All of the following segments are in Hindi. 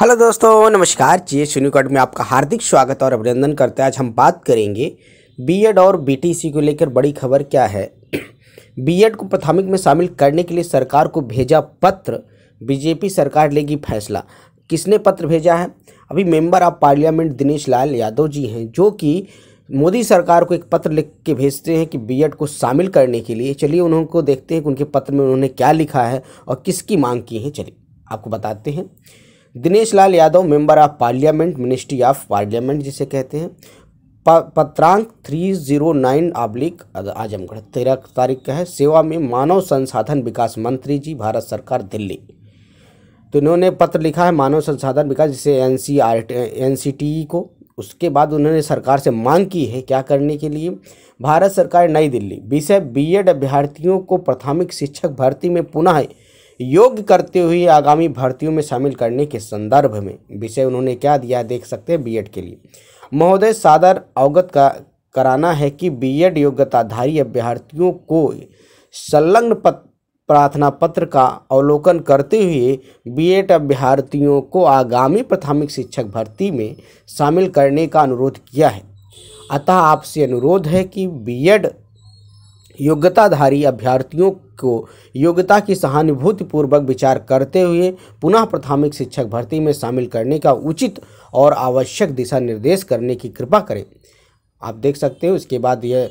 हेलो दोस्तों नमस्कार जी सुनी में आपका हार्दिक स्वागत और अभिनंदन करते हैं आज हम बात करेंगे बीएड और बीटीसी को लेकर बड़ी खबर क्या है बीएड को प्राथमिक में शामिल करने के लिए सरकार को भेजा पत्र बीजेपी सरकार लेगी फैसला किसने पत्र भेजा है अभी member of parliament Dinesh Lal Yadav ji हैं जो कि मोदी सरकार को एक पत्र लिख के भेजते हैं कि बीएड को शामिल करने के लिए चलिए उनको देखते हैं कि उनके पत्र में उन्होंने क्या लिखा है और किसकी मांग की है चलिए आपको बताते हैं Dinesh Lal Yadav member of parliament ministry of parliament जिसे कहते हैं पत्रांक three zero nine oblique Azamgarh तेरह तारीख का है सेवा में मानव संसाधन विकास मंत्री जी भारत सरकार दिल्ली तो इन्होंने पत्र लिखा है मानव संसाधन विकास जिसे N C R N C T E को उसके बाद उन्होंने सरकार से मांग की है क्या करने के लिए भारत सरकार नई दिल्ली विषय बीएड अभ्यर्थियों को प्राथमिक शिक्षक भर्ती में पुनः योग करते हुए आगामी भर्तियों में शामिल करने के संदर्भ में विषय उन्होंने क्या दिया देख सकते हैं बीएड के लिए महोदय सादर अवगत का कराना है कि बीएड योग्यताधारी अभ्यर्थियों को संलग्न प्रार्थना पत्र का अवलोकन करते हुए बीएड अभ्यर्थियों को आगामी प्राथमिक शिक्षक भर्ती में शामिल करने का अनुरोध किया है अतः आपसे अनुरोध है कि बीएड योग्यताधारी अभ्यर्थियों को योग्यता की सहानुभूतिपूर्वक विचार करते हुए पुनः प्राथमिक शिक्षक भर्ती में शामिल करने का उचित और आवश्यक दिशा निर्देश करने की कृपा करें आप देख सकते हो इसके बाद यह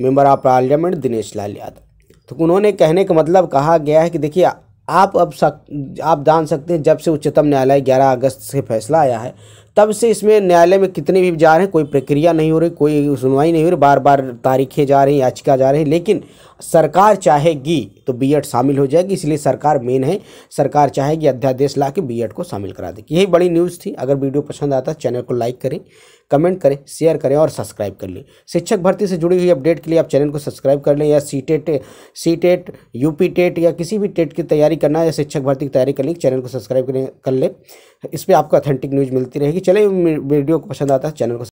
member of parliament Dinesh Lal Yadav तो उन्होंने कहने का मतलब कहा गया है कि देखिए आप अब सक आप जान सकते हैं जब से उच्चतम न्यायालय 11 अगस्त से फैसला आया है तब से इसमें न्यायालय में कितने भी जा रहे हैं कोई प्रक्रिया नहीं हो रही कोई सुनवाई नहीं हो रही बार बार तारीखें जा रही याचिका जा रही लेकिन सरकार चाहेगी तो बी शामिल हो जाएगी इसलिए सरकार मेन है सरकार चाहेगी अध्यादेश ला के बी को शामिल करा देगी यही बड़ी न्यूज़ थी अगर वीडियो पसंद आता चैनल को लाइक करें कमेंट करें शेयर करें और सब्सक्राइब कर लें शिक्षक भर्ती से जुड़ी हुई अपडेट के लिए आप चैनल को सब्सक्राइब कर लें या C TET C TET U P TET या किसी भी टेट e की तैयारी करना या शिक्षक भर्ती की तैयारी करनी चैनल को सब्सक्राइब कर लें इस पर आपको अथेंटिक न्यूज़ मिलती रहेगी चले वीडियो को पसंद आता है चैनल को